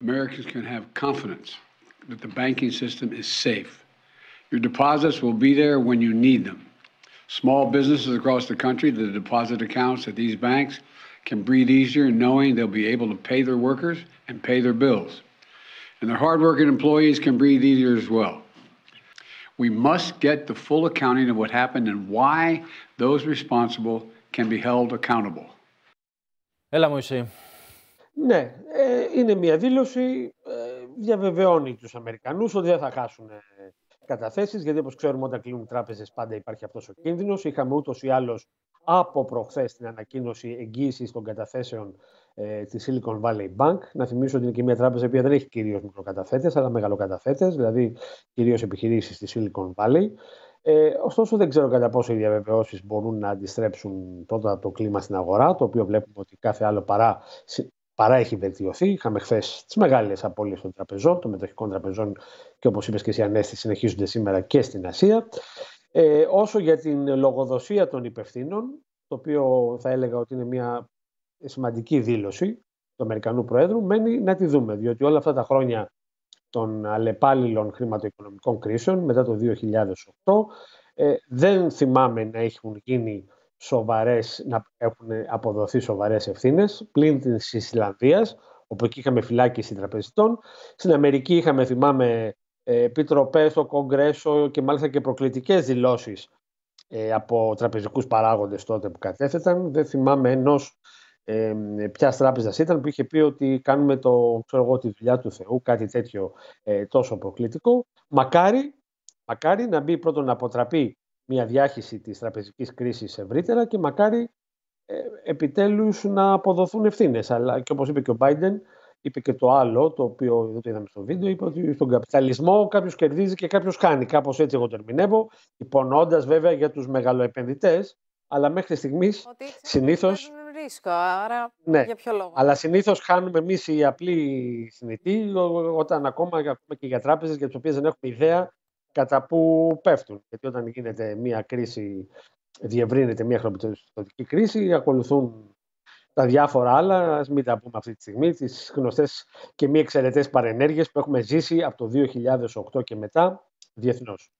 Americans can have confidence that the banking system is safe. Your deposits will be there when you need them. Small businesses across the country, the deposit accounts at these banks can breathe easier knowing they'll be able to pay their workers and pay their bills. And their hardworking employees can breathe easier as well. We must get the full accounting of what happened and why those responsible can be held accountable. Έλα Μωυσή, Ναι, ε, είναι μια δήλωση. Ε, διαβεβαιώνει τους Αμερικανούς ότι δεν θα χάσουν ε, καταθέσεις, γιατί όπως ξέρουμε όταν κλείνουν τράπεζες πάντα υπάρχει αυτός ο κίνδυνος. Είχαμε ούτως ή άλλως από προχθές την ανακοίνωση εγγύησης των καταθέσεων ε, της Silicon Valley Bank. Να θυμίσω ότι είναι και μια τράπεζα που δεν έχει κυρίως μικροκαταθέτες, αλλά μεγαλοκαταθέτες, δηλαδή κυρίως επιχειρήσεις της Silicon Valley. Ε, ωστόσο, δεν ξέρω κατά πόσο οι διαβεβαιώσεις μπορούν να αντιστρέψουν τότε το κλίμα στην αγορά, το οποίο βλέπουμε ότι κάθε άλλο παρά παρά έχει βελτιωθεί. Είχαμε χθες τις μεγάλες απώλειες των τραπεζών, των μετοχικών τραπεζών και όπως είπες και εσύ, Ανέστη, συνεχίζονται σήμερα και στην Ασία. Ε, όσο για την λογοδοσία των υπευθύνων, το οποίο θα έλεγα ότι είναι μια σημαντική δήλωση του Αμερικανού Προέδρου, μένει να τη δούμε, διότι όλα αυτά τα χρόνια των αλλεπάλληλων χρηματοοικονομικών κρίσεων μετά το 2008 ε, δεν θυμάμαι να έχουν γίνει σοβαρές, να έχουν αποδοθεί σοβαρές ευθύνες, πλην της Ισλανδίας, όπου εκεί είχαμε φυλάκιση τραπεζιτών. Στην Αμερική είχαμε, θυμάμαι, ε, επίτροπέ στο Κογκρέσο και μάλιστα και προκλητικές δηλώσεις ε, από τραπεζικούς παράγοντες τότε που κατέθεταν. Δεν θυμάμαι ενός ποιάς ε, ποια τράπεζας ήταν που είχε πει ότι κάνουμε το, τη δουλειά του Θεού, κάτι τέτοιο τόσο προκλητικό. Μακάρι, μακάρι να μπει πρώτον να αποτραπεί μια διάχυση της τραπεζικής κρίσης ευρύτερα και μακάρι ε, επιτέλους να αποδοθούν ευθύνες. Αλλά και όπως είπε και ο Biden, είπε και το άλλο, το οποίο δεν το είδαμε στο βίντεο, είπε ότι στον καπιταλισμό κάποιος κερδίζει και κάποιος χάνει. Κάπως έτσι εγώ το ερμηνεύω, υπονοώντας βέβαια για τους μεγαλοεπενδυτές, αλλά μέχρι στιγμής ότι συνήθως... Ρίσκο, άρα ναι, για ποιο λόγο. Αλλά συνήθως χάνουμε εμείς οι απλοί συνητοί, όταν ακόμα και για τράπεζες για τις οποίες δεν έχουμε ιδέα κατά που πέφτουν. Γιατί όταν γίνεται μια κρίση, διευρύνεται μια χρονοπιστωτική κρίση, ακολουθούν τα διάφορα άλλα, ας μην τα πούμε αυτή τη στιγμή, τις γνωστές και μη εξαιρετές παρενέργειες που έχουμε ζήσει από το 2008 και μετά διεθνώς.